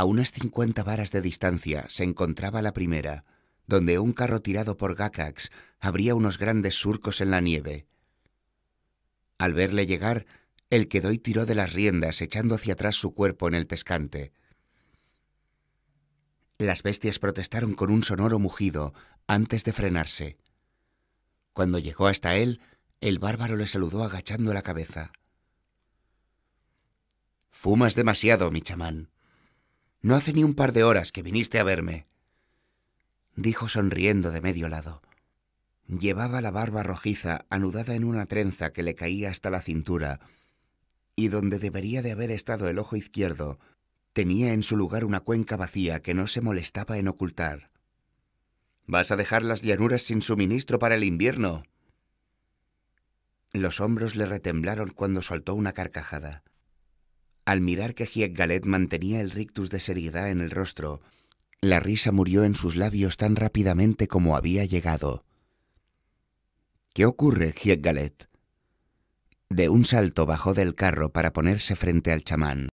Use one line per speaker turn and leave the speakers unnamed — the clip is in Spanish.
A unas 50 varas de distancia se encontraba la primera, donde un carro tirado por Gacax abría unos grandes surcos en la nieve. Al verle llegar, el quedó y tiró de las riendas echando hacia atrás su cuerpo en el pescante. Las bestias protestaron con un sonoro mugido antes de frenarse. Cuando llegó hasta él, el bárbaro le saludó agachando la cabeza. Fumas demasiado, mi chamán, no hace ni un par de horas que viniste a verme, dijo sonriendo de medio lado. Llevaba la barba rojiza anudada en una trenza que le caía hasta la cintura, y donde debería de haber estado el ojo izquierdo, tenía en su lugar una cuenca vacía que no se molestaba en ocultar. Vas a dejar las llanuras sin suministro para el invierno. Los hombros le retemblaron cuando soltó una carcajada. Al mirar que Hiek Galet mantenía el rictus de seriedad en el rostro, la risa murió en sus labios tan rápidamente como había llegado. ¿Qué ocurre, Hiek Galet? De un salto bajó del carro para ponerse frente al chamán.